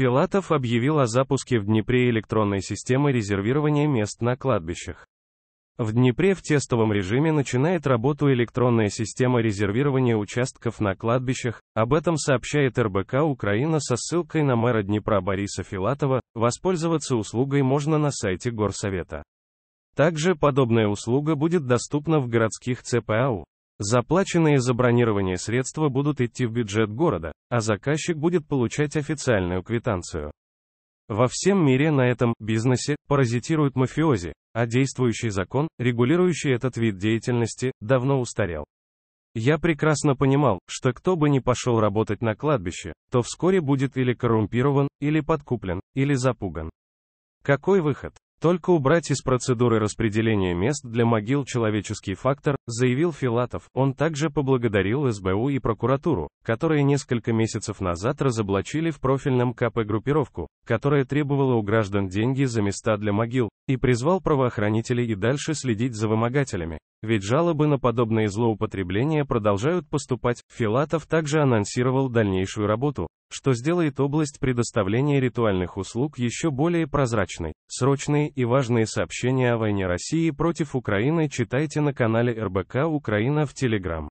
Филатов объявил о запуске в Днепре электронной системы резервирования мест на кладбищах. В Днепре в тестовом режиме начинает работу электронная система резервирования участков на кладбищах, об этом сообщает РБК Украина со ссылкой на мэра Днепра Бориса Филатова, воспользоваться услугой можно на сайте Горсовета. Также подобная услуга будет доступна в городских ЦПАУ. Заплаченные за бронирование средства будут идти в бюджет города, а заказчик будет получать официальную квитанцию. Во всем мире на этом бизнесе паразитируют мафиози, а действующий закон, регулирующий этот вид деятельности, давно устарел. Я прекрасно понимал, что кто бы ни пошел работать на кладбище, то вскоре будет или коррумпирован, или подкуплен, или запуган. Какой выход? Только убрать из процедуры распределения мест для могил человеческий фактор, заявил Филатов. Он также поблагодарил СБУ и прокуратуру, которые несколько месяцев назад разоблачили в профильном КП группировку, которая требовала у граждан деньги за места для могил, и призвал правоохранителей и дальше следить за вымогателями. Ведь жалобы на подобные злоупотребления продолжают поступать. Филатов также анонсировал дальнейшую работу что сделает область предоставления ритуальных услуг еще более прозрачной. Срочные и важные сообщения о войне России против Украины читайте на канале РБК Украина в Телеграм.